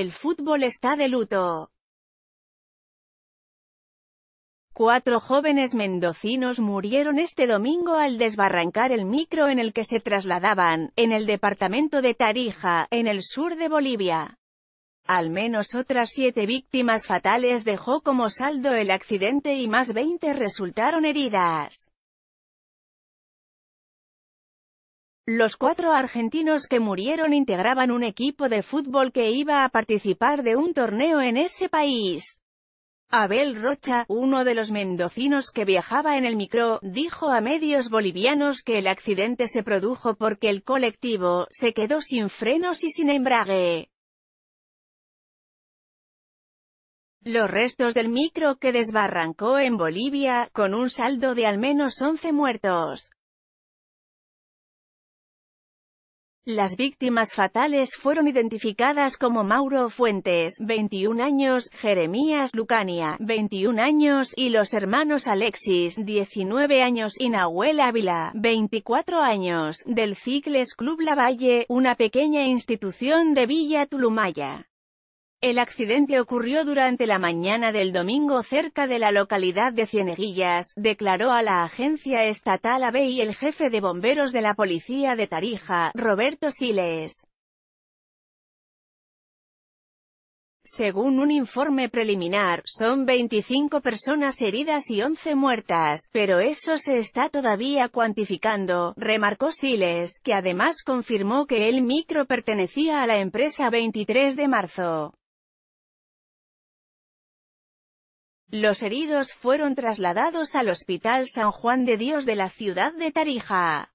El fútbol está de luto. Cuatro jóvenes mendocinos murieron este domingo al desbarrancar el micro en el que se trasladaban, en el departamento de Tarija, en el sur de Bolivia. Al menos otras siete víctimas fatales dejó como saldo el accidente y más 20 resultaron heridas. Los cuatro argentinos que murieron integraban un equipo de fútbol que iba a participar de un torneo en ese país. Abel Rocha, uno de los mendocinos que viajaba en el micro, dijo a medios bolivianos que el accidente se produjo porque el colectivo se quedó sin frenos y sin embrague. Los restos del micro que desbarrancó en Bolivia, con un saldo de al menos 11 muertos. Las víctimas fatales fueron identificadas como Mauro Fuentes, 21 años, Jeremías Lucania, 21 años, y los hermanos Alexis, 19 años, y Nahuel Ávila, 24 años, del Cicles Club Lavalle, una pequeña institución de Villa Tulumaya. El accidente ocurrió durante la mañana del domingo cerca de la localidad de Cieneguillas, declaró a la agencia estatal y el jefe de bomberos de la policía de Tarija, Roberto Siles. Según un informe preliminar, son 25 personas heridas y 11 muertas, pero eso se está todavía cuantificando, remarcó Siles, que además confirmó que el micro pertenecía a la empresa 23 de marzo. Los heridos fueron trasladados al Hospital San Juan de Dios de la ciudad de Tarija.